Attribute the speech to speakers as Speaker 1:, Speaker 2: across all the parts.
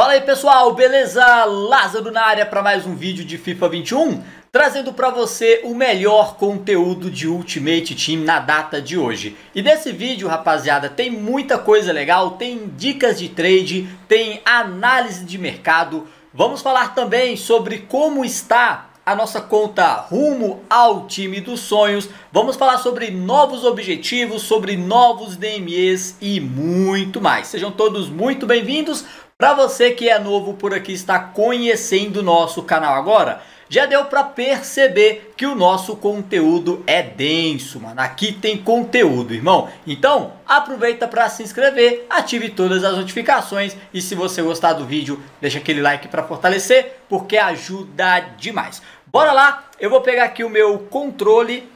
Speaker 1: Fala aí pessoal, beleza? Lázaro na área para mais um vídeo de FIFA 21, trazendo para você o melhor conteúdo de Ultimate Team na data de hoje. E nesse vídeo, rapaziada, tem muita coisa legal, tem dicas de trade, tem análise de mercado. Vamos falar também sobre como está a nossa conta rumo ao time dos sonhos. Vamos falar sobre novos objetivos, sobre novos DMEs e muito mais. Sejam todos muito bem-vindos. Para você que é novo por aqui está conhecendo o nosso canal agora, já deu para perceber que o nosso conteúdo é denso, mano. Aqui tem conteúdo, irmão. Então, aproveita para se inscrever, ative todas as notificações e se você gostar do vídeo, deixa aquele like para fortalecer, porque ajuda demais. Bora lá, eu vou pegar aqui o meu controle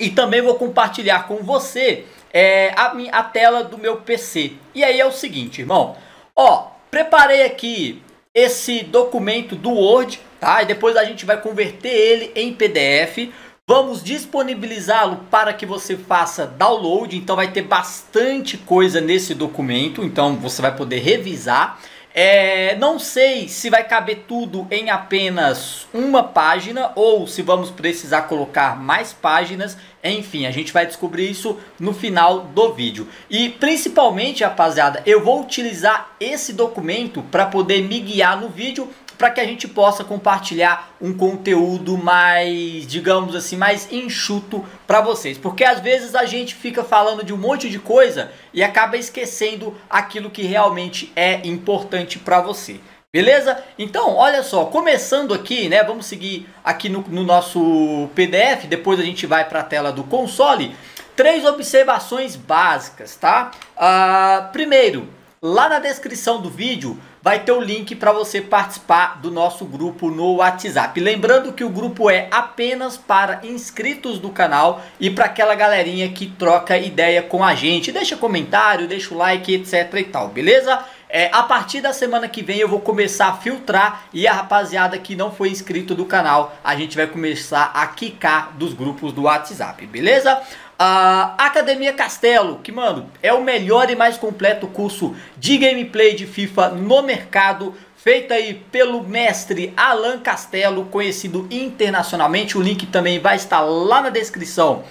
Speaker 1: e também vou compartilhar com você é, a, a tela do meu PC. E aí é o seguinte, irmão. Ó, preparei aqui esse documento do Word, tá? E depois a gente vai converter ele em PDF. Vamos disponibilizá-lo para que você faça download, então vai ter bastante coisa nesse documento, então você vai poder revisar. É, não sei se vai caber tudo em apenas uma página ou se vamos precisar colocar mais páginas. Enfim, a gente vai descobrir isso no final do vídeo. E principalmente, rapaziada, eu vou utilizar esse documento para poder me guiar no vídeo para que a gente possa compartilhar um conteúdo mais, digamos assim, mais enxuto para vocês. Porque às vezes a gente fica falando de um monte de coisa e acaba esquecendo aquilo que realmente é importante para você. Beleza? Então, olha só, começando aqui, né? Vamos seguir aqui no, no nosso PDF, depois a gente vai para a tela do console. Três observações básicas, tá? Uh, primeiro, lá na descrição do vídeo vai ter o link para você participar do nosso grupo no WhatsApp. Lembrando que o grupo é apenas para inscritos do canal e para aquela galerinha que troca ideia com a gente. Deixa comentário, deixa o like, etc e tal, beleza? É, a partir da semana que vem eu vou começar a filtrar e a rapaziada que não foi inscrito do canal, a gente vai começar a quicar dos grupos do WhatsApp, beleza? A Academia Castelo, que mano, é o melhor e mais completo curso de gameplay de FIFA no mercado, feita aí pelo mestre Alan Castelo, conhecido internacionalmente. O link também vai estar lá na descrição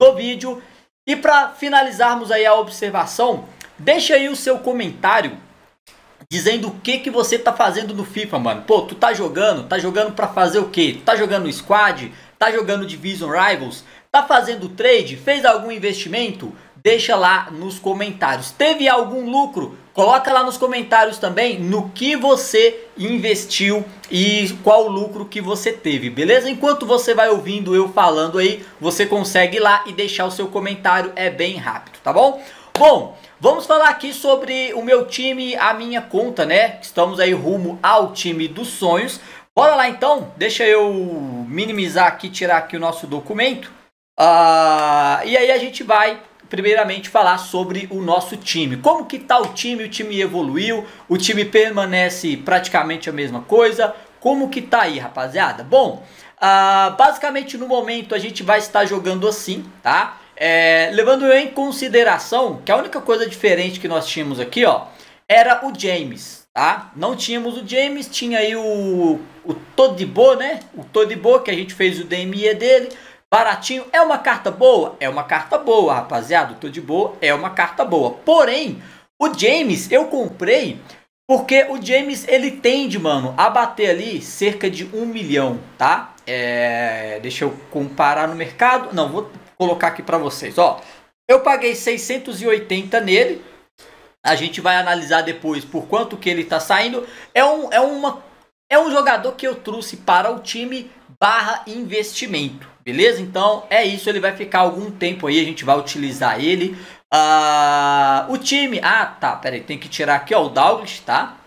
Speaker 1: do vídeo. E para finalizarmos aí a observação, deixa aí o seu comentário dizendo o que que você tá fazendo no FIFA, mano. Pô, tu tá jogando? Tá jogando para fazer o quê? tá jogando squad? Tá jogando Division Rivals? Tá fazendo trade? Fez algum investimento? Deixa lá nos comentários. Teve algum lucro? Coloca lá nos comentários também no que você investiu e qual lucro que você teve, beleza? Enquanto você vai ouvindo eu falando aí, você consegue ir lá e deixar o seu comentário, é bem rápido, tá bom? Bom, vamos falar aqui sobre o meu time, a minha conta, né? Estamos aí rumo ao time dos sonhos. Bora lá então, deixa eu minimizar aqui, tirar aqui o nosso documento. Uh, e aí a gente vai primeiramente falar sobre o nosso time. Como que tá o time? O time evoluiu? O time permanece praticamente a mesma coisa? Como que tá aí, rapaziada? Bom, uh, basicamente no momento a gente vai estar jogando assim, tá? É, levando em consideração que a única coisa diferente que nós tínhamos aqui, ó, era o James, tá? Não tínhamos o James, tinha aí o, o Todibo, né? O Todibo que a gente fez o DME dele. Baratinho é uma carta boa? É uma carta boa, rapaziada. Tô de boa, é uma carta boa. Porém, o James eu comprei porque o James ele tende, mano, a bater ali cerca de um milhão, tá? É... Deixa eu comparar no mercado. Não, vou colocar aqui para vocês, ó. Eu paguei 680 nele. A gente vai analisar depois por quanto que ele tá saindo. É um, é uma, é um jogador que eu trouxe para o time barra investimento, Beleza? Então é isso, ele vai ficar algum tempo aí, a gente vai utilizar ele. Uh, o time, ah tá, peraí, tem que tirar aqui ó, o Douglas, tá?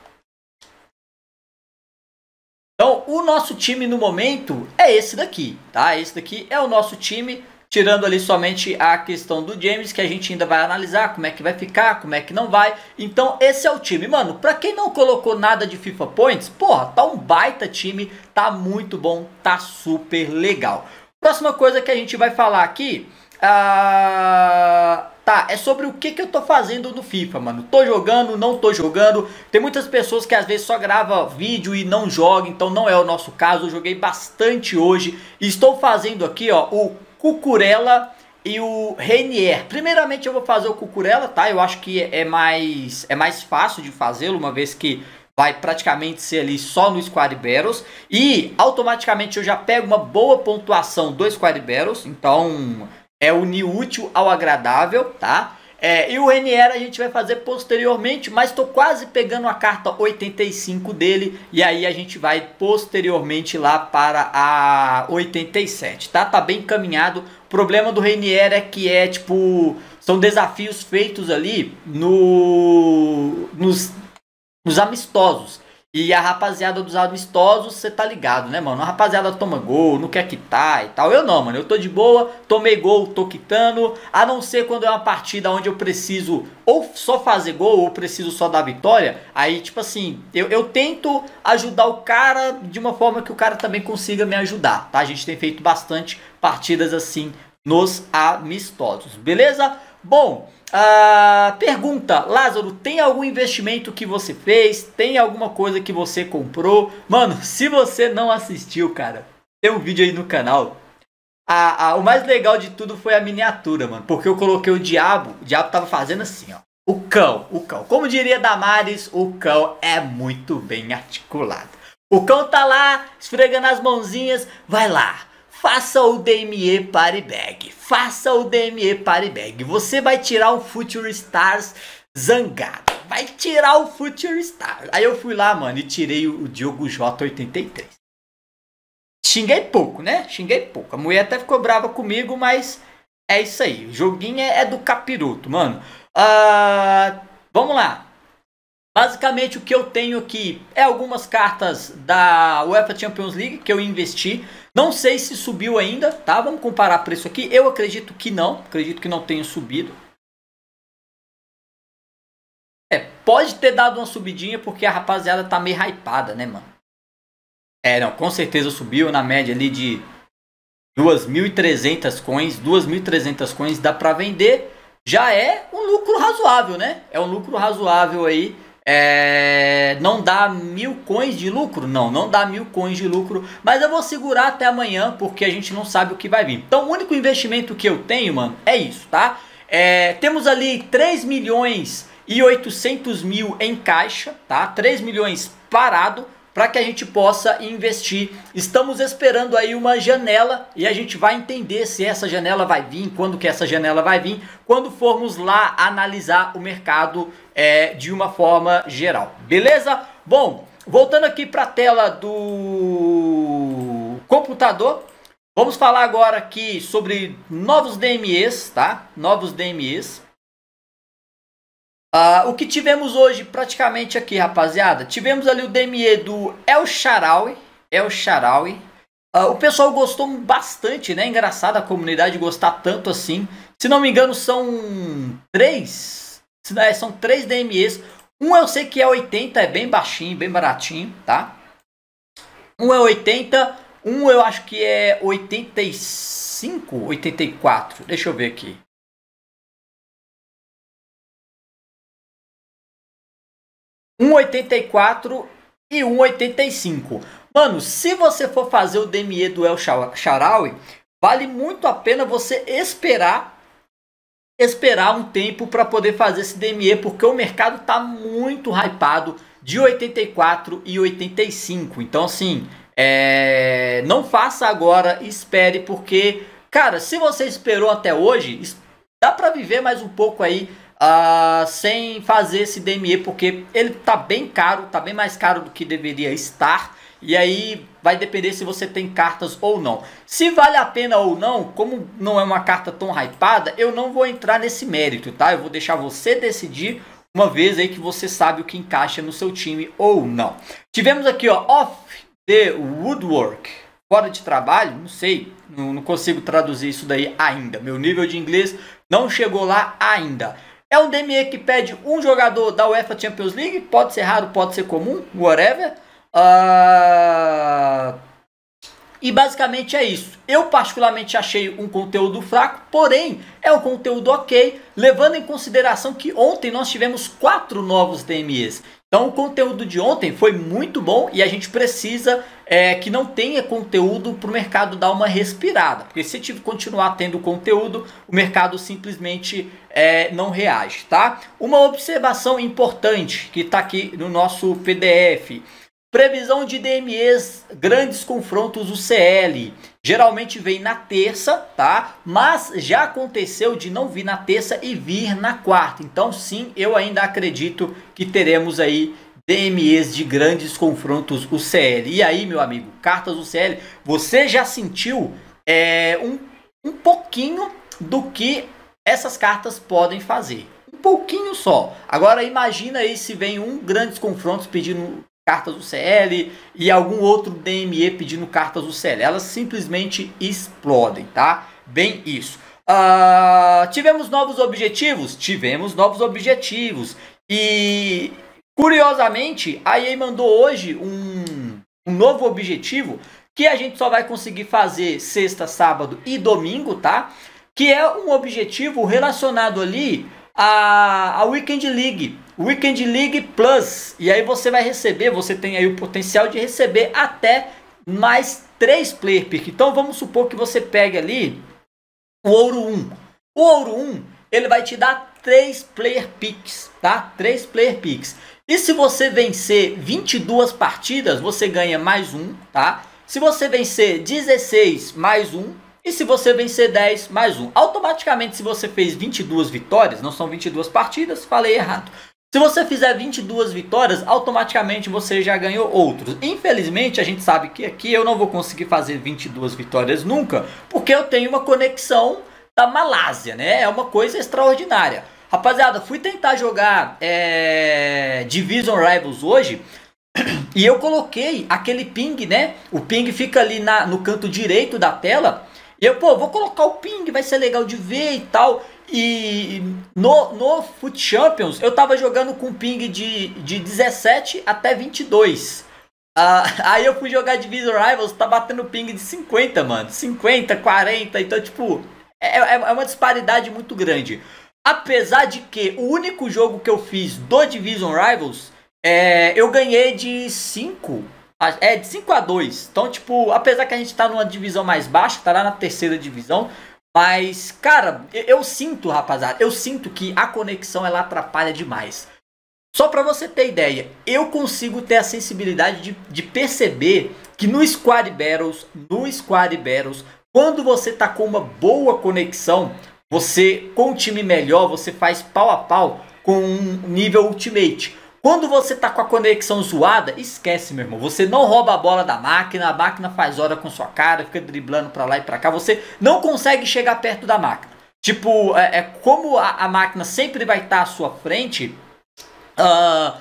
Speaker 1: Então o nosso time no momento é esse daqui, tá? Esse daqui é o nosso time, tirando ali somente a questão do James, que a gente ainda vai analisar como é que vai ficar, como é que não vai. Então esse é o time, mano, pra quem não colocou nada de FIFA Points, porra, tá um baita time, tá muito bom, tá super legal. Próxima coisa que a gente vai falar aqui. Ah, tá, é sobre o que, que eu tô fazendo no FIFA, mano. Tô jogando, não tô jogando. Tem muitas pessoas que às vezes só grava vídeo e não joga, então não é o nosso caso. Eu joguei bastante hoje. Estou fazendo aqui, ó, o Cucurella e o Renier. Primeiramente eu vou fazer o Cucurella, tá? Eu acho que é mais, é mais fácil de fazê-lo, uma vez que vai praticamente ser ali só no Squad Battles. E automaticamente eu já pego uma boa pontuação do Squad Battles. Então é unir útil ao agradável, tá? É, e o NR a gente vai fazer posteriormente, mas estou quase pegando a carta 85 dele. E aí a gente vai posteriormente lá para a 87, tá? Tá bem encaminhado. O problema do Renier é que é tipo... São desafios feitos ali no, nos nos amistosos. E a rapaziada dos amistosos, você tá ligado, né, mano? A rapaziada toma gol, não quer quitar e tal. Eu não, mano. Eu tô de boa, tomei gol, tô quitando. A não ser quando é uma partida onde eu preciso ou só fazer gol ou preciso só dar vitória. Aí, tipo assim, eu, eu tento ajudar o cara de uma forma que o cara também consiga me ajudar, tá? A gente tem feito bastante partidas assim nos amistosos, beleza? Bom, a pergunta, Lázaro, tem algum investimento que você fez? Tem alguma coisa que você comprou? Mano, se você não assistiu, cara, tem um vídeo aí no canal. A, a, o mais legal de tudo foi a miniatura, mano, porque eu coloquei o diabo, o diabo tava fazendo assim, ó. O cão, o cão. Como diria Damares, o cão é muito bem articulado. O cão tá lá, esfregando as mãozinhas, vai lá Faça o DME Party Bag. Faça o DME Party Bag. Você vai tirar o Future Stars zangado. Vai tirar o Future Stars. Aí eu fui lá, mano, e tirei o Diogo J83. Xinguei pouco, né? Xinguei pouco. A mulher até ficou brava comigo, mas é isso aí. O joguinho é, é do capiroto, mano. Uh, vamos lá. Basicamente o que eu tenho aqui é algumas cartas da UEFA Champions League que eu investi. Não sei se subiu ainda, tá? Vamos comparar preço aqui. Eu acredito que não, acredito que não tenha subido. É, pode ter dado uma subidinha porque a rapaziada tá meio hypada, né, mano? É, não, com certeza subiu na média ali de 2.300 coins. 2.300 coins dá pra vender. Já é um lucro razoável, né? É um lucro razoável aí é, não dá mil coins de lucro? Não, não dá mil coins de lucro, mas eu vou segurar até amanhã porque a gente não sabe o que vai vir. Então o único investimento que eu tenho, mano, é isso, tá? É, temos ali 3 milhões e 800 mil em caixa, tá? 3 milhões parado para que a gente possa investir. Estamos esperando aí uma janela e a gente vai entender se essa janela vai vir, quando que essa janela vai vir, quando formos lá analisar o mercado é, de uma forma geral. Beleza? Bom, voltando aqui para a tela do computador, vamos falar agora aqui sobre novos DMEs, tá? Novos DMEs. Uh, o que tivemos hoje praticamente aqui, rapaziada? Tivemos ali o DME do El Sharawi. El Sharawi. Uh, o pessoal gostou bastante, né? Engraçado a comunidade gostar tanto assim. Se não me engano, são três. É, são três DMEs. Um eu sei que é 80, é bem baixinho, bem baratinho, tá? Um é 80, um eu acho que é 85, 84. Deixa eu ver aqui. 1,84 e 1,85. Mano, se você for fazer o DME do El Sharawi, vale muito a pena você esperar esperar um tempo para poder fazer esse DME, porque o mercado tá muito hypado de 84 e 85. Então assim, é... não faça agora, espere porque, cara, se você esperou até hoje, dá para viver mais um pouco aí uh, sem fazer esse DME, porque ele tá bem caro, tá bem mais caro do que deveria estar. E aí vai depender se você tem cartas ou não. Se vale a pena ou não, como não é uma carta tão hypada, eu não vou entrar nesse mérito, tá? Eu vou deixar você decidir uma vez aí que você sabe o que encaixa no seu time ou não. Tivemos aqui, ó, Off the Woodwork, fora de trabalho, não sei, não, não consigo traduzir isso daí ainda. Meu nível de inglês não chegou lá ainda. É um DME que pede um jogador da UEFA Champions League, pode ser raro, pode ser comum, whatever. Uh... E basicamente é isso. Eu particularmente achei um conteúdo fraco, porém é um conteúdo ok, levando em consideração que ontem nós tivemos quatro novos DMEs. Então o conteúdo de ontem foi muito bom e a gente precisa é, que não tenha conteúdo para o mercado dar uma respirada. Porque se tiver continuar tendo conteúdo, o mercado simplesmente é, não reage, tá? Uma observação importante que está aqui no nosso PDF Previsão de DMEs, grandes confrontos o CL. Geralmente vem na terça, tá? Mas já aconteceu de não vir na terça e vir na quarta. Então, sim, eu ainda acredito que teremos aí DMEs de grandes confrontos UCL. E aí, meu amigo, cartas UCL, você já sentiu é, um, um pouquinho do que essas cartas podem fazer? Um pouquinho só. Agora imagina aí se vem um grandes confrontos pedindo cartas do CL e algum outro DME pedindo cartas do CL. Elas simplesmente explodem, tá? Bem isso. Uh, tivemos novos objetivos? Tivemos novos objetivos. E curiosamente, a EA mandou hoje um, um novo objetivo que a gente só vai conseguir fazer sexta, sábado e domingo, tá? Que é um objetivo relacionado ali a, a Weekend League. Weekend League Plus. E aí você vai receber, você tem aí o potencial de receber até mais 3 player pick. Então vamos supor que você pegue ali o ouro 1. O ouro 1, ele vai te dar 3 player picks, tá? 3 player picks. E se você vencer 22 partidas, você ganha mais um, tá? Se você vencer 16 mais um, e se você vencer 10, mais um. Automaticamente, se você fez 22 vitórias, não são 22 partidas, falei errado. Se você fizer 22 vitórias, automaticamente você já ganhou outros. Infelizmente, a gente sabe que aqui eu não vou conseguir fazer 22 vitórias nunca, porque eu tenho uma conexão da Malásia, né? É uma coisa extraordinária. Rapaziada, fui tentar jogar é, Division Rivals hoje e eu coloquei aquele ping, né? O ping fica ali na, no canto direito da tela e eu, pô, vou colocar o ping, vai ser legal de ver e tal. E no, no Foot Champions, eu tava jogando com ping de, de 17 até 22. Uh, ah, aí eu fui jogar Division Rivals, tá batendo ping de 50, mano. 50, 40, então, tipo, é, é, é uma disparidade muito grande. Apesar de que o único jogo que eu fiz do Division Rivals, é, eu ganhei de 5 é de 5 a 2. Então, tipo, apesar que a gente tá numa divisão mais baixa, tá lá na terceira divisão. Mas, cara, eu, eu sinto, rapaziada, eu sinto que a conexão ela atrapalha demais. Só para você ter ideia, eu consigo ter a sensibilidade de, de perceber que no Squad Battles, no Squad Battles, quando você tá com uma boa conexão, você com um time melhor, você faz pau a pau com um nível Ultimate. Quando você tá com a conexão zoada, esquece, meu irmão. Você não rouba a bola da máquina, a máquina faz hora com sua cara, fica driblando pra lá e pra cá. Você não consegue chegar perto da máquina. Tipo, é, é como a, a, máquina sempre vai estar tá à sua frente. Uh,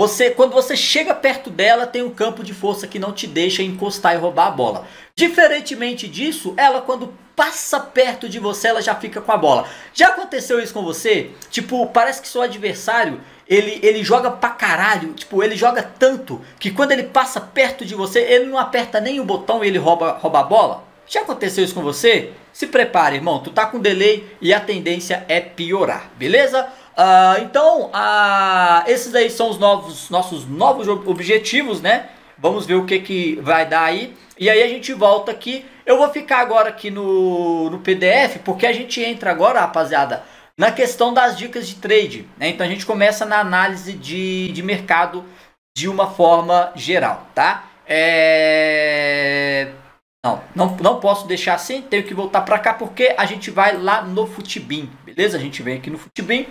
Speaker 1: você, quando você chega perto dela, tem um campo de força que não te deixa encostar e roubar a bola. Diferentemente disso, ela quando passa perto de você, ela já fica com a bola. Já aconteceu isso com você? Tipo, parece que seu adversário, ele, ele joga pra caralho, tipo, ele joga tanto que quando ele passa perto de você, ele não aperta nem o botão e ele rouba, rouba a bola? Já aconteceu isso com você? Se prepare, irmão, tu tá com delay e a tendência é piorar, beleza? Uh, então, uh, esses aí são os novos, nossos novos objetivos, né? Vamos ver o que, que vai dar aí. E aí a gente volta aqui. Eu vou ficar agora aqui no, no PDF, porque a gente entra agora, rapaziada, na questão das dicas de trade. Né? Então a gente começa na análise de, de mercado de uma forma geral, tá? É... Não, não, não posso deixar assim, tenho que voltar para cá porque a gente vai lá no Futibin, beleza? A gente vem aqui no Futibin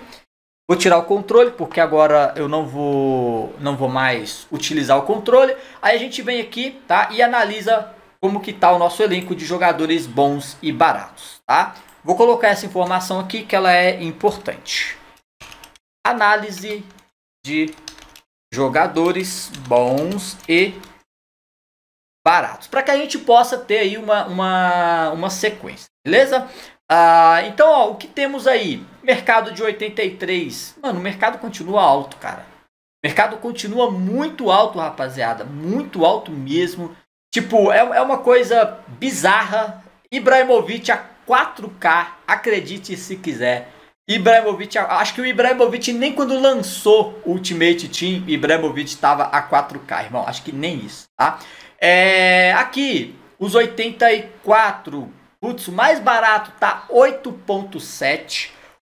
Speaker 1: Vou tirar o controle, porque agora eu não vou, não vou mais utilizar o controle. Aí a gente vem aqui, tá? E analisa como que tá o nosso elenco de jogadores bons e baratos, tá? Vou colocar essa informação aqui que ela é importante. Análise de jogadores bons e baratos. Para que a gente possa ter aí uma, uma, uma sequência, beleza? Ah, então, ó, o que temos aí? Mercado de 83. Mano, o mercado continua alto, cara. O mercado continua muito alto, rapaziada. Muito alto mesmo. Tipo, é, é uma coisa bizarra. Ibrahimovic a 4K, acredite se quiser. Ibrahimovic, acho que o Ibrahimovic nem quando lançou o Ultimate Team, Ibrahimovic estava a 4K, irmão. Acho que nem isso, tá? É, aqui, os 84, putz, o mais barato tá 8.7.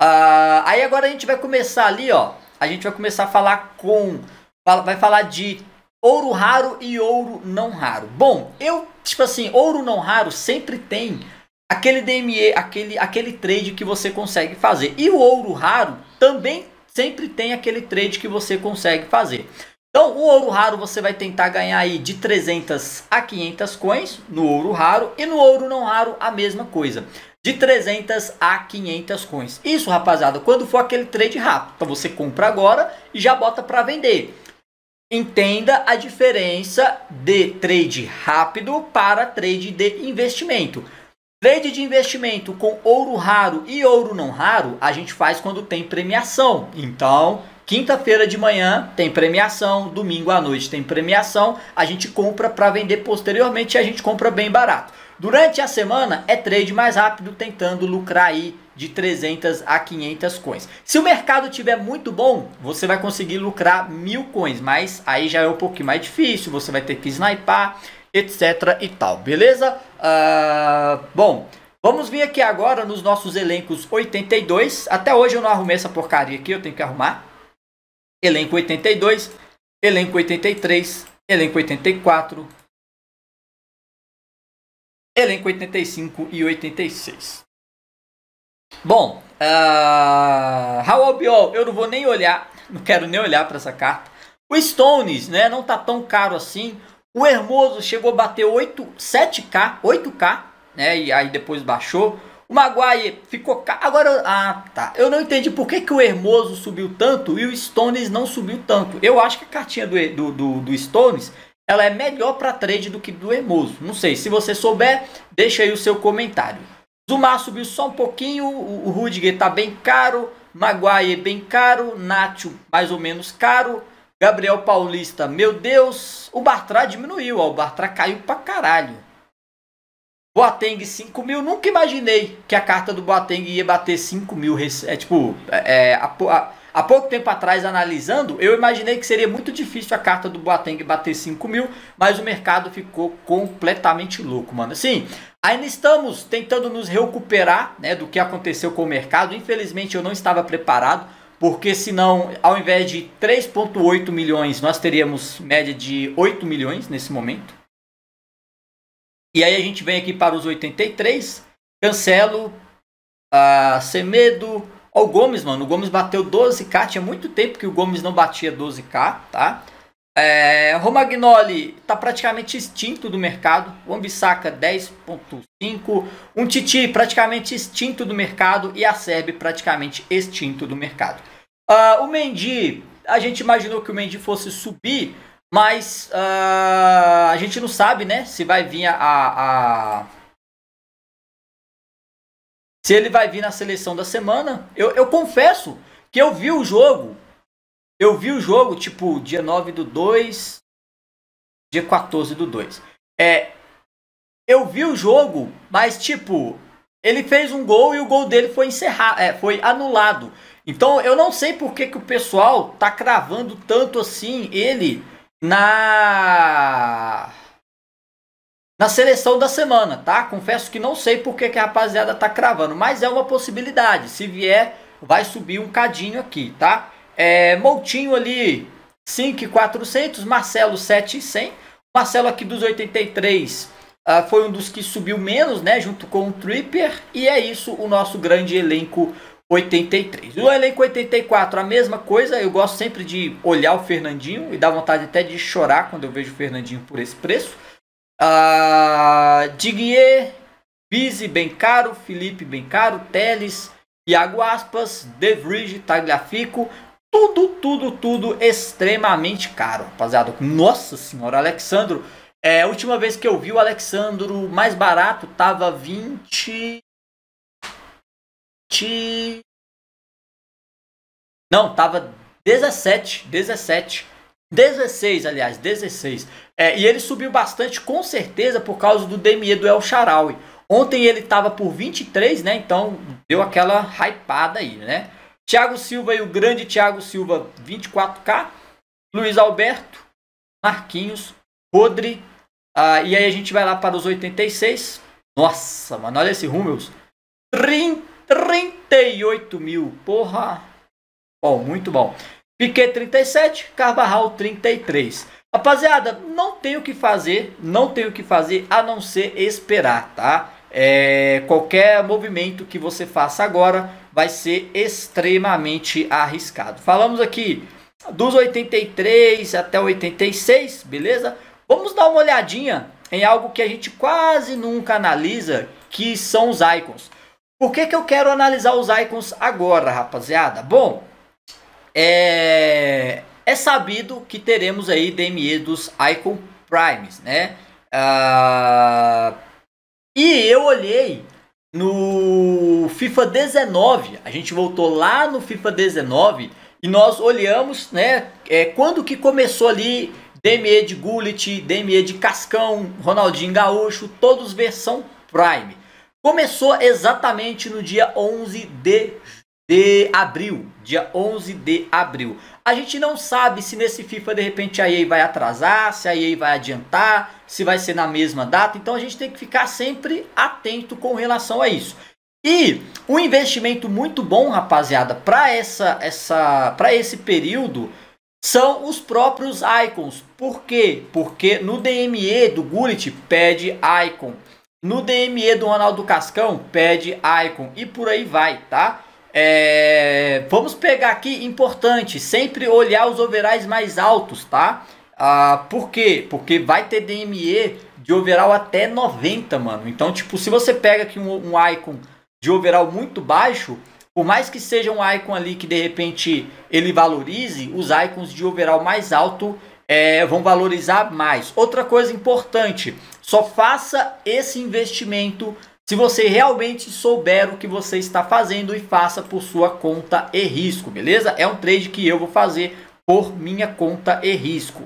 Speaker 1: Uh, aí agora a gente vai começar ali, ó. A gente vai começar a falar com. Vai falar de ouro raro e ouro não raro. Bom, eu, tipo assim, ouro não raro sempre tem aquele DME, aquele, aquele trade que você consegue fazer. E o ouro raro também sempre tem aquele trade que você consegue fazer. Então, o ouro raro você vai tentar ganhar aí de 300 a 500 coins no ouro raro e no ouro não raro a mesma coisa de 300 a 500 coins. Isso, rapaziada, quando for aquele trade rápido. Então você compra agora e já bota para vender. Entenda a diferença de trade rápido para trade de investimento. Trade de investimento com ouro raro e ouro não raro, a gente faz quando tem premiação. Então, quinta-feira de manhã tem premiação, domingo à noite tem premiação, a gente compra para vender posteriormente e a gente compra bem barato. Durante a semana é trade mais rápido tentando lucrar aí de 300 a 500 coins. Se o mercado tiver muito bom, você vai conseguir lucrar mil coins, mas aí já é um pouquinho mais difícil, você vai ter que sniper, etc e tal, beleza? Uh, bom, vamos vir aqui agora nos nossos elencos 82, até hoje eu não arrumei essa porcaria aqui, eu tenho que arrumar. Elenco 82, elenco 83, elenco 84, elenco 85 e 86. Bom, uh, ah, How Albiol, eu não vou nem olhar, não quero nem olhar para essa carta. O Stones, né, não tá tão caro assim. O Hermoso chegou a bater 8, 7K, 8K, né, e aí depois baixou. O Maguire ficou caro. Agora, ah tá, eu não entendi por que, que o Hermoso subiu tanto e o Stones não subiu tanto. Eu acho que a cartinha do, do, do, do Stones ela é melhor para trade do que do Hermoso. Não sei, se você souber, deixa aí o seu comentário. Zumar subiu só um pouquinho, o Rudiger está bem caro, Maguire bem caro, Nacho mais ou menos caro, Gabriel Paulista, meu Deus, o Bartra diminuiu, ó, o Bartra caiu pra caralho. Boateng 5 mil, nunca imaginei que a carta do Boateng ia bater 5 mil, é tipo, é, é a, a Há pouco tempo atrás, analisando, eu imaginei que seria muito difícil a carta do Boateng bater 5 mil, mas o mercado ficou completamente louco, mano. Assim, ainda estamos tentando nos recuperar né, do que aconteceu com o mercado. Infelizmente, eu não estava preparado, porque senão, ao invés de 3,8 milhões, nós teríamos média de 8 milhões nesse momento. E aí a gente vem aqui para os 83, cancelo, uh, Semedo Olha o Gomes, mano, o Gomes bateu 12k, tinha muito tempo que o Gomes não batia 12k, tá? É, Romagnoli tá praticamente extinto do mercado. O Ambissaca 10.5. Um Titi praticamente extinto do mercado. E a Serb praticamente extinto do mercado. Uh, o Mendy, a gente imaginou que o Mendy fosse subir, mas uh, a gente não sabe né, se vai vir a, a se ele vai vir na seleção da semana. Eu, eu confesso que eu vi o jogo. Eu vi o jogo, tipo, dia 9 do 2, dia 14 do 2. É, eu vi o jogo, mas, tipo, ele fez um gol e o gol dele foi encerrado, é, foi anulado. Então, eu não sei por que, que o pessoal tá cravando tanto assim ele na na seleção da semana, tá? Confesso que não sei porque que a rapaziada tá cravando, mas é uma possibilidade. Se vier, vai subir um cadinho aqui, tá? É, Moutinho ali, 5,400. Marcelo, 7,100. Marcelo aqui dos 83 uh, ah, foi um dos que subiu menos, né? Junto com o Tripper. E é isso o nosso grande elenco 83. O elenco 84, a mesma coisa. Eu gosto sempre de olhar o Fernandinho e dá vontade até de chorar quando eu vejo o Fernandinho por esse preço. Diguier, ah, Digier, bem caro, Felipe bem caro, Teles, Iago Aspas, De Vrij, Tagliafico, tudo, tudo, tudo extremamente caro, rapaziada. Nossa senhora, Alexandro, é, a última vez que eu vi o Alexandro mais barato tava 20... 20... Não, tava 17, 17. 16, aliás, 16. É, e ele subiu bastante, com certeza, por causa do DME do El Charaui. Ontem ele estava por 23, né? Então deu aquela hypada aí, né? Thiago Silva e o grande Thiago Silva, 24K. Luiz Alberto, Marquinhos, Rodri. Ah, e aí a gente vai lá para os 86. Nossa, mano, olha esse Hummels. 30, 38 mil, porra. Bom, muito bom. Piquet 37, Carvajal 33. Rapaziada, não tem o que fazer, não tem o que fazer a não ser esperar, tá? É, qualquer movimento que você faça agora vai ser extremamente arriscado. Falamos aqui dos 83 até 86, beleza? Vamos dar uma olhadinha em algo que a gente quase nunca analisa, que são os icons. Por que, que eu quero analisar os icons agora, rapaziada? Bom, é, é sabido que teremos aí DME dos Icon Primes, né? Ah, e eu olhei no FIFA 19, a gente voltou lá no FIFA 19 e nós olhamos, né? É, quando que começou ali DME de Gullit, DME de Cascão, Ronaldinho Gaúcho, todos versão Prime. Começou exatamente no dia 11 de de abril, dia 11 de abril. A gente não sabe se nesse FIFA de repente a EA vai atrasar, se a EA vai adiantar, se vai ser na mesma data, então a gente tem que ficar sempre atento com relação a isso. E um investimento muito bom, rapaziada, para essa essa para esse período são os próprios icons. Por quê? Porque no DME do Gullit pede icon. No DME do Ronaldo Cascão pede icon e por aí vai, tá? É, vamos pegar aqui, importante, sempre olhar os overalls mais altos, tá? Ah, por quê? Porque vai ter DME de overall até 90, mano. Então, tipo, se você pega aqui um, um icon de overall muito baixo, por mais que seja um icon ali que de repente ele valorize, os icons de overall mais alto é, vão valorizar mais. Outra coisa importante, só faça esse investimento se você realmente souber o que você está fazendo e faça por sua conta e risco, beleza? É um trade que eu vou fazer por minha conta e risco.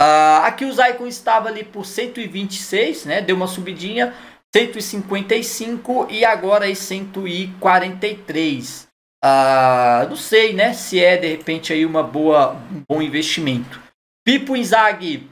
Speaker 1: Uh, aqui o Zycon estava ali por 126, né? Deu uma subidinha, 155 e agora é 143. Uh, ah, não sei, né? Se é de repente aí uma boa, um bom investimento. Pipo Inzaghi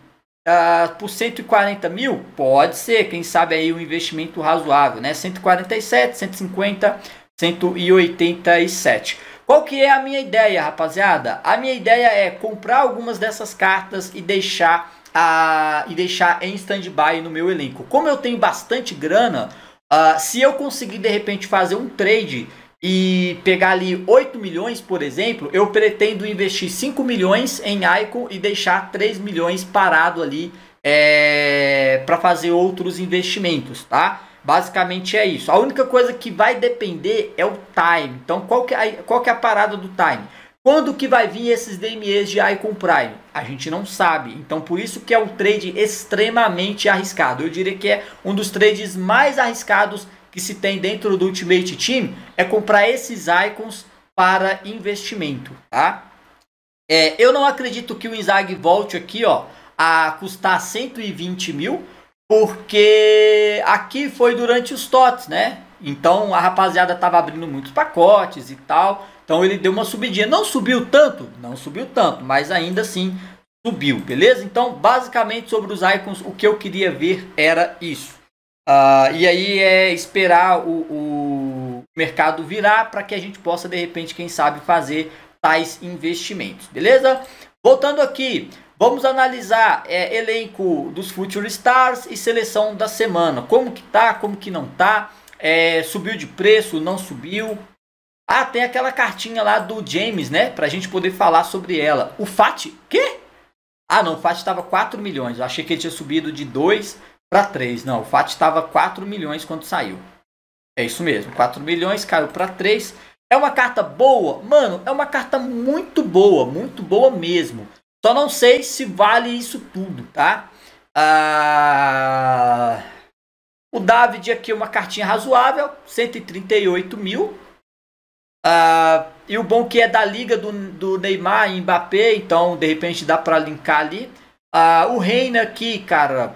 Speaker 1: ah, por 140 mil? Pode ser, quem sabe aí um investimento razoável, né? 147, 150, 187. Qual que é a minha ideia, rapaziada? A minha ideia é comprar algumas dessas cartas e deixar a, ah, e deixar em stand-by no meu elenco. Como eu tenho bastante grana, uh, se eu conseguir de repente fazer um trade e pegar ali 8 milhões, por exemplo, eu pretendo investir 5 milhões em Icon e deixar 3 milhões parado ali é, para fazer outros investimentos, tá? Basicamente é isso. A única coisa que vai depender é o time. Então, qual que é, qual que é a parada do time? Quando que vai vir esses DMEs de Icon Prime? A gente não sabe. Então por isso que é um trade extremamente arriscado. Eu diria que é um dos trades mais arriscados que se tem dentro do Ultimate Team é comprar esses icons para investimento, tá? É, eu não acredito que o Inzaghi volte aqui, ó, a custar 120 mil, porque aqui foi durante os TOTS, né? Então a rapaziada tava abrindo muitos pacotes e tal, então ele deu uma subidinha. Não subiu tanto? Não subiu tanto, mas ainda assim subiu, beleza? Então, basicamente sobre os icons, o que eu queria ver era isso. Uh, e aí é esperar o, o mercado virar para que a gente possa, de repente, quem sabe, fazer tais investimentos, beleza? Voltando aqui, vamos analisar é, elenco dos Future Stars e seleção da semana. Como que tá, como que não tá, é, subiu de preço, não subiu. Ah, tem aquela cartinha lá do James, né? Pra gente poder falar sobre ela. O Fat, quê? Ah não, o Fat estava 4 milhões, eu achei que ele tinha subido de 2 para 3. Não, o FAT estava 4 milhões quando saiu. É isso mesmo, 4 milhões caiu para 3. É uma carta boa? Mano, é uma carta muito boa, muito boa mesmo. Só não sei se vale isso tudo, tá? Ah... O David aqui é uma cartinha razoável, 138 mil. Ah... E o bom que é da liga do, do Neymar e Mbappé, então de repente dá para linkar ali. Ah, o Reina aqui, cara,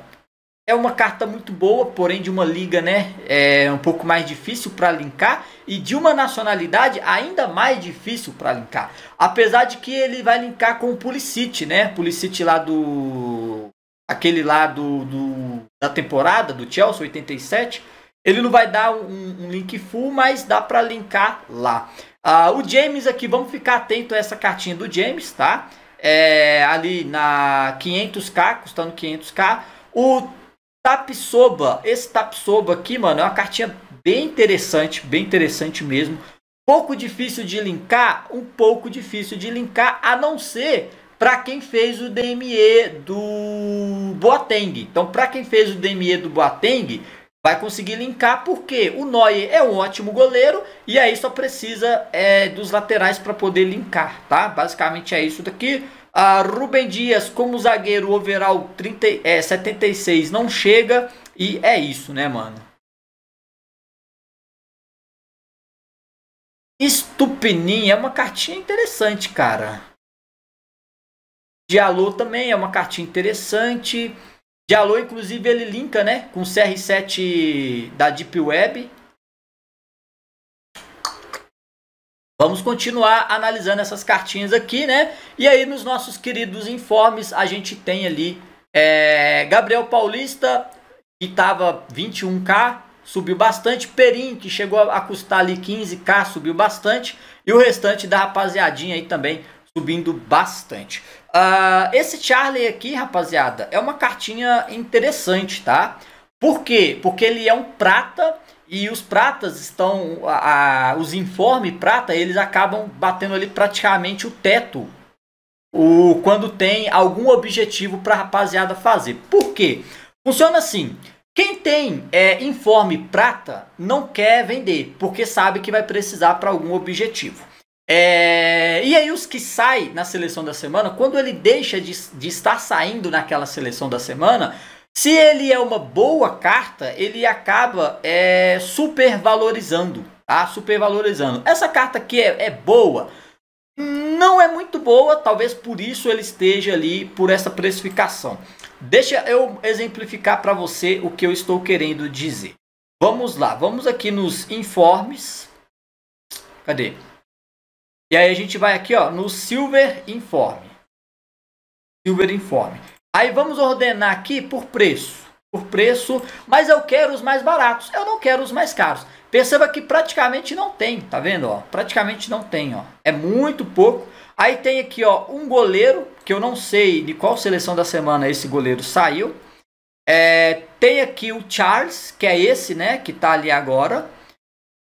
Speaker 1: é uma carta muito boa, porém de uma liga né, é um pouco mais difícil para linkar e de uma nacionalidade ainda mais difícil para linkar. Apesar de que ele vai linkar com o Pulisic, né? Pulisic lá do aquele lá do, do, da temporada do Chelsea 87. Ele não vai dar um, um link full, mas dá para linkar lá. Ah, o James aqui, vamos ficar atento a essa cartinha do James, tá? É, ali na 500k, custando 500k. O Tapsoba. Esse Tapsoba aqui, mano, é uma cartinha bem interessante, bem interessante mesmo. Pouco difícil de linkar, um pouco difícil de linkar, a não ser para quem fez o DME do Boateng. Então, para quem fez o DME do Boateng, vai conseguir linkar porque o Neuer é um ótimo goleiro e aí só precisa é, dos laterais para poder linkar, tá? Basicamente é isso daqui. A Rubem Dias, como zagueiro, overall 30, é, 76 não chega. E é isso, né, mano? Estupininho é uma cartinha interessante, cara. Dialô também é uma cartinha interessante. Dialô, inclusive, ele linka né, com o CR7 da Deep Web. Vamos continuar analisando essas cartinhas aqui, né? E aí nos nossos queridos informes a gente tem ali é, Gabriel Paulista, que estava 21k, subiu bastante. Perim, que chegou a custar ali 15k, subiu bastante. E o restante da rapaziadinha aí também subindo bastante. Uh, esse Charlie aqui, rapaziada, é uma cartinha interessante, tá? Por quê? Porque ele é um prata e os pratas estão. A, a, os informe prata, eles acabam batendo ali praticamente o teto. O, quando tem algum objetivo para a rapaziada fazer. Por quê? Funciona assim. Quem tem é, informe prata não quer vender, porque sabe que vai precisar para algum objetivo. É, e aí os que saem na seleção da semana, quando ele deixa de, de estar saindo naquela seleção da semana, se ele é uma boa carta, ele acaba é, supervalorizando, tá? Supervalorizando. Essa carta aqui é, é boa, não é muito boa, talvez por isso ele esteja ali por essa precificação. Deixa eu exemplificar para você o que eu estou querendo dizer. Vamos lá, vamos aqui nos informes. Cadê? E aí a gente vai aqui ó, no Silver Informe. Silver Informe. Aí vamos ordenar aqui por preço. Por preço, mas eu quero os mais baratos, eu não quero os mais caros. Perceba que praticamente não tem, tá vendo? Ó? Praticamente não tem, ó. É muito pouco. Aí tem aqui, ó, um goleiro, que eu não sei de qual seleção da semana esse goleiro saiu. É, tem aqui o Charles, que é esse, né, que tá ali agora.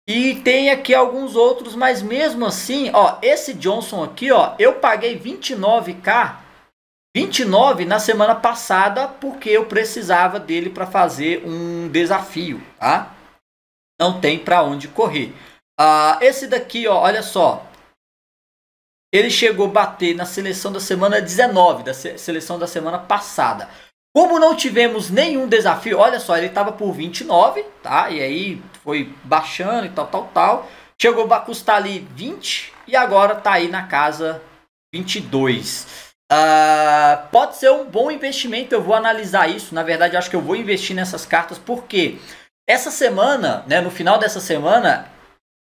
Speaker 1: E tem aqui alguns outros, mas mesmo assim, ó, esse Johnson aqui, ó, eu paguei 29k 29 na semana passada, porque eu precisava dele para fazer um desafio, tá? Não tem para onde correr. Ah, esse daqui, ó, olha só. Ele chegou a bater na seleção da semana 19, da seleção da semana passada. Como não tivemos nenhum desafio, olha só, ele estava por 29, tá? E aí foi baixando e tal, tal, tal. Chegou a custar ali 20 e agora tá aí na casa 22. Uh, pode ser um bom investimento, eu vou analisar isso. Na verdade, acho que eu vou investir nessas cartas, porque essa semana, né, no final dessa semana,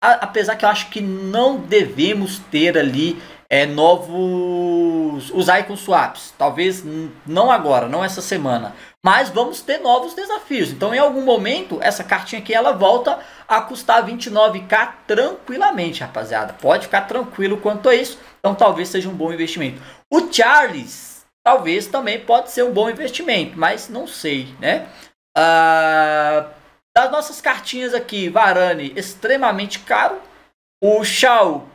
Speaker 1: a, apesar que eu acho que não devemos ter ali é, novos. os icon swaps. Talvez não agora, não essa semana. Mas vamos ter novos desafios. Então, em algum momento, essa cartinha aqui ela volta a custar 29k tranquilamente, rapaziada. Pode ficar tranquilo quanto a isso. Então talvez seja um bom investimento. O Charles talvez também pode ser um bom investimento, mas não sei, né? Ah, das nossas cartinhas aqui, Varane extremamente caro, o Shaw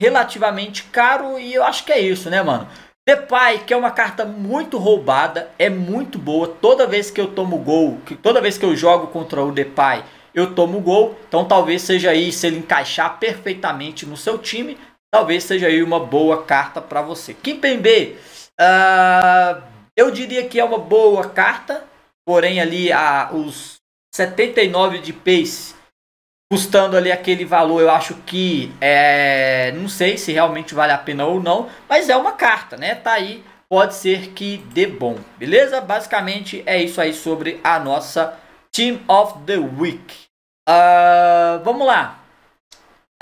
Speaker 1: relativamente caro e eu acho que é isso, né, mano? The Pai que é uma carta muito roubada, é muito boa. Toda vez que eu tomo gol, que toda vez que eu jogo contra o The Pai, eu tomo gol. Então talvez seja aí se ele encaixar perfeitamente no seu time, talvez seja aí uma boa carta para você. Kimpembe, uh, ah, eu diria que é uma boa carta, porém ali a, os 79 de pace, custando ali aquele valor, eu acho que é, não sei se realmente vale a pena ou não, mas é uma carta, né? Tá aí, pode ser que dê bom, beleza? Basicamente é isso aí sobre a nossa Team of the Week. Uh, vamos lá.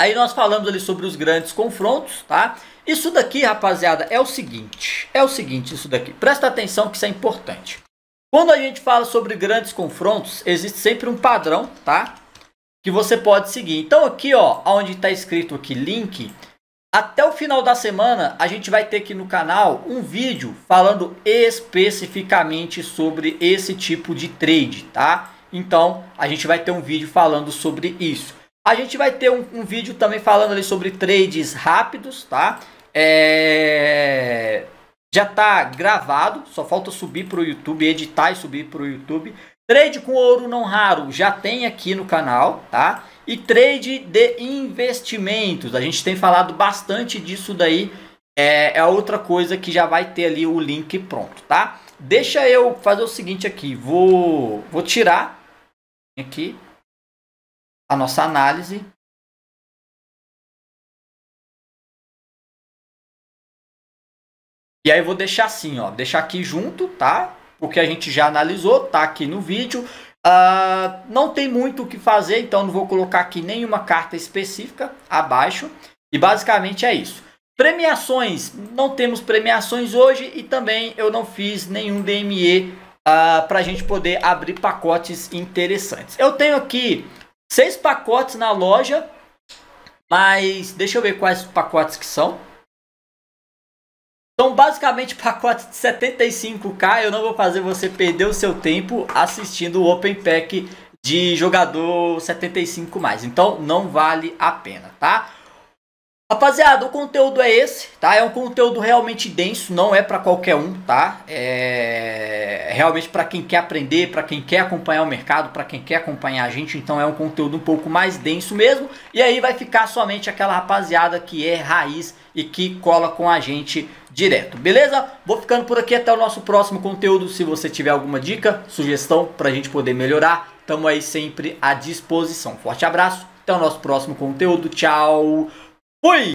Speaker 1: Aí nós falamos ali sobre os grandes confrontos, tá? Isso daqui, rapaziada, é o seguinte, é o seguinte isso daqui. Presta atenção que isso é importante. Quando a gente fala sobre grandes confrontos, existe sempre um padrão, tá? Que você pode seguir. Então aqui, ó, onde está escrito aqui link, até o final da semana a gente vai ter aqui no canal um vídeo falando especificamente sobre esse tipo de trade, tá? Então a gente vai ter um vídeo falando sobre isso. A gente vai ter um, um vídeo também falando ali sobre trades rápidos, tá? É... Já tá gravado, só falta subir para o YouTube, editar e subir para o YouTube. Trade com ouro não raro já tem aqui no canal, tá? E trade de investimentos, a gente tem falado bastante disso daí. É, é outra coisa que já vai ter ali o link pronto, tá? Deixa eu fazer o seguinte aqui, vou, vou tirar aqui a nossa análise E aí eu vou deixar assim, ó, deixar aqui junto, tá? Porque a gente já analisou, tá aqui no vídeo. Uh, não tem muito o que fazer, então não vou colocar aqui nenhuma carta específica abaixo. E basicamente é isso. Premiações, não temos premiações hoje e também eu não fiz nenhum DME uh, ah, para a gente poder abrir pacotes interessantes. Eu tenho aqui seis pacotes na loja, mas deixa eu ver quais pacotes que são. São basicamente pacotes de 75k, eu não vou fazer você perder o seu tempo assistindo o Open Pack de jogador 75+. Mais. Então não vale a pena, tá? Rapaziada, o conteúdo é esse, tá? É um conteúdo realmente denso, não é para qualquer um, tá? É, é realmente para quem quer aprender, para quem quer acompanhar o mercado, para quem quer acompanhar a gente, então é um conteúdo um pouco mais denso mesmo. E aí vai ficar somente aquela rapaziada que é raiz e que cola com a gente direto, beleza? Vou ficando por aqui até o nosso próximo conteúdo. Se você tiver alguma dica, sugestão pra gente poder melhorar, tamo aí sempre à disposição. Forte abraço, até o nosso próximo conteúdo. Tchau. Fui!